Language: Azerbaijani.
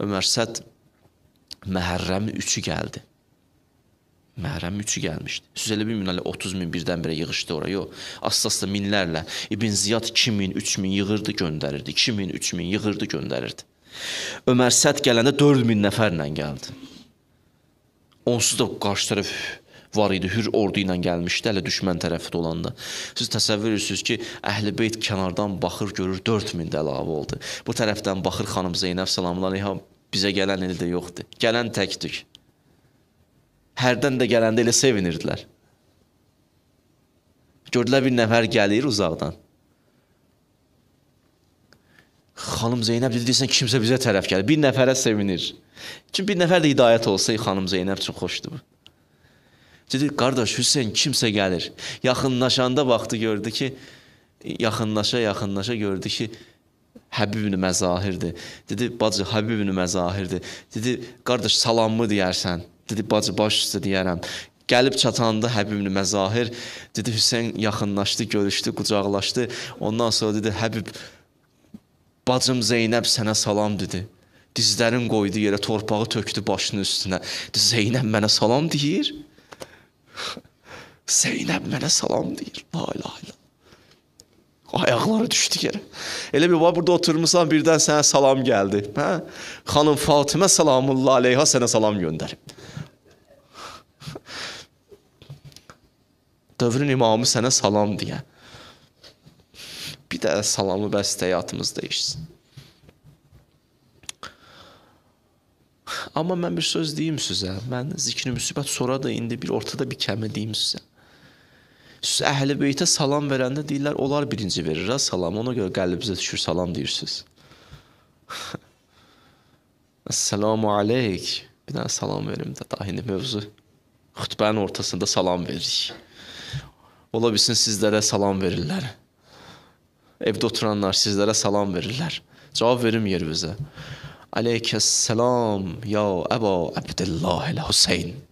Ömər Səd məhərrəmin üçü gəldi. Məhrəm üçü gəlmişdi. Siz elə bilmirin, hələ 30 min birdən-birə yığışdı ora, yox. Asta-asta minlərlə İbn Ziyad 2 min, 3 min yığırdı, göndərirdi. 2 min, 3 min yığırdı, göndərirdi. Ömər Səd gələndə 4 min nəfərlə gəldi. Onsuz da qarşı tərəf var idi, hür ordu ilə gəlmişdi, hələ düşmən tərəfdə olanda. Siz təsəvvür edirsiniz ki, Əhlibeyt kənardan baxır, görür 4000 də əlavə oldu. Bu tərəfdən baxır xanım Zeynəb sallallahu əleyhə bizə gələn elə də yoxdur. Gələn təkdik. Hərdən də gələndə elə sevinirdilər. Gördülər bir nəfər gəlir uzaqdan. Xanım Zeynəb dedi, desən kimsə bizə tərəf gəlir. Bir nəfərə sevinir. Çünki bir nəfər də hidayət olsa xanım Zeynəb üçün xoşdur bu. Dedi, qardaş Hüseyn kimsə gəlir. Yaxınlaşanda vaxtı gördü ki, yaxınlaşa, yaxınlaşa gördü ki, Həbib ibn Məzahirdir. Dedi, bacı Həbib ibn Məzahirdir. Dedi, qardaş salamımı deyərsən? Dedi, bacı baş üstə deyərəm. Gəlib çatanda Həbib ibn Məzahir dedi, Hüseyn yaxınlaşdı, görüşdü, qucaqlaşdı. Ondan sonra dedi, Həbib bacım Zeynəb sənə salam dedi. Dizlərin qoydu yerə, torpağı tökdü başının üstünə. Dedi, Zeynəb mənə salam deyir. Zeynəb mənə salam deyir. La ilahe illallah. Ayaqları düşdü yerə. Elə bir var burada oturmusan, birdən sənə salam gəldi. Hə? Xanım Fatimə salamullah aleyha sənə salam göndərib. Dövrün imamı sənə salam deyə. Bir də salamı bəs həyatımız dəyişsin. Amma mən bir söz deyim sizə. Mən zikri müsibət sonra da indi bir ortada bir kəmi deyim sizə. Əhli beytə salam verəndə deyirlər, onlar birinci verir ha salam. Ona görə qəlbinizə düşür salam deyirsiniz. Əssalamu aleyk. Bir dənə salam verim də daha indi mövzu. Xütbənin ortasında salam veririk. Ola bilsin sizlərə salam verirlər. Evdə oturanlar sizlərə salam verirlər. Cavab verim yerimizə. Aleykəssalam ya Əba Əbdullah el-Hüseyn.